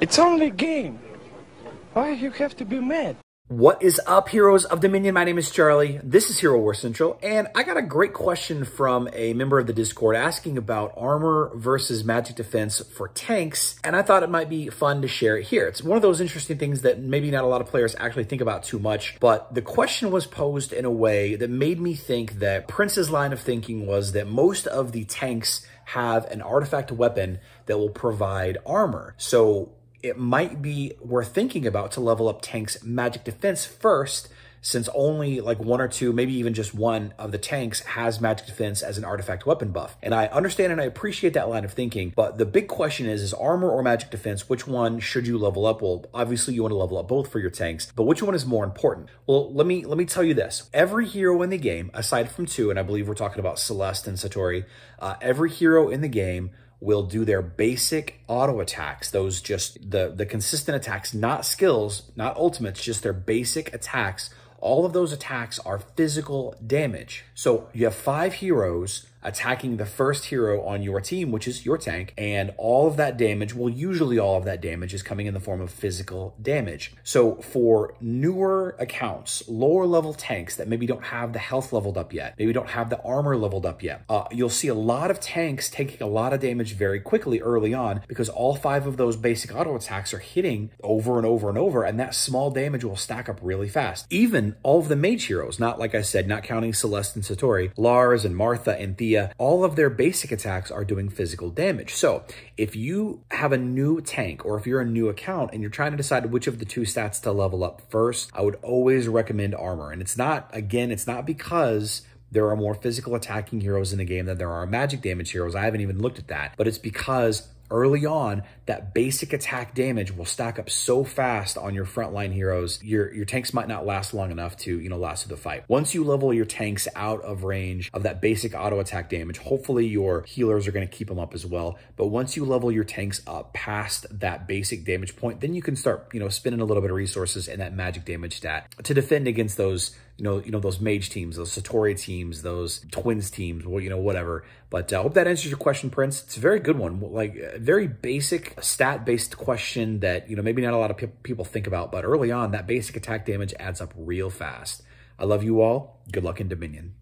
It's only a game. Why you have to be mad? What is up, heroes of Dominion? My name is Charlie. This is Hero War Central, and I got a great question from a member of the Discord asking about armor versus magic defense for tanks, and I thought it might be fun to share it here. It's one of those interesting things that maybe not a lot of players actually think about too much, but the question was posed in a way that made me think that Prince's line of thinking was that most of the tanks have an artifact weapon that will provide armor. So it might be worth thinking about to level up tanks magic defense first since only like one or two, maybe even just one of the tanks has magic defense as an artifact weapon buff. And I understand and I appreciate that line of thinking, but the big question is, is armor or magic defense, which one should you level up? Well, obviously you want to level up both for your tanks, but which one is more important? Well, let me, let me tell you this. Every hero in the game, aside from two, and I believe we're talking about Celeste and Satori, uh, every hero in the game will do their basic auto attacks, those just the, the consistent attacks, not skills, not ultimates, just their basic attacks. All of those attacks are physical damage. So you have five heroes attacking the first hero on your team, which is your tank, and all of that damage, well, usually all of that damage is coming in the form of physical damage. So for newer accounts, lower level tanks that maybe don't have the health leveled up yet, maybe don't have the armor leveled up yet, uh, you'll see a lot of tanks taking a lot of damage very quickly early on because all five of those basic auto attacks are hitting over and over and over, and that small damage will stack up really fast. Even all of the mage heroes, not like I said, not counting Celeste and Satori, Lars and Martha and Thea all of their basic attacks are doing physical damage. So if you have a new tank or if you're a new account and you're trying to decide which of the two stats to level up first, I would always recommend armor. And it's not, again, it's not because there are more physical attacking heroes in the game than there are magic damage heroes. I haven't even looked at that, but it's because early on, that basic attack damage will stack up so fast on your frontline heroes, your, your tanks might not last long enough to, you know, last through the fight. Once you level your tanks out of range of that basic auto attack damage, hopefully your healers are going to keep them up as well. But once you level your tanks up past that basic damage point, then you can start, you know, spinning a little bit of resources and that magic damage stat to defend against those you know, you know those Mage teams, those Satori teams, those Twins teams, well, you know, whatever. But uh, I uh, hope that answers your question, Prince. It's a very good one, like a very basic stat-based question that you know maybe not a lot of pe people think about, but early on, that basic attack damage adds up real fast. I love you all. Good luck in Dominion.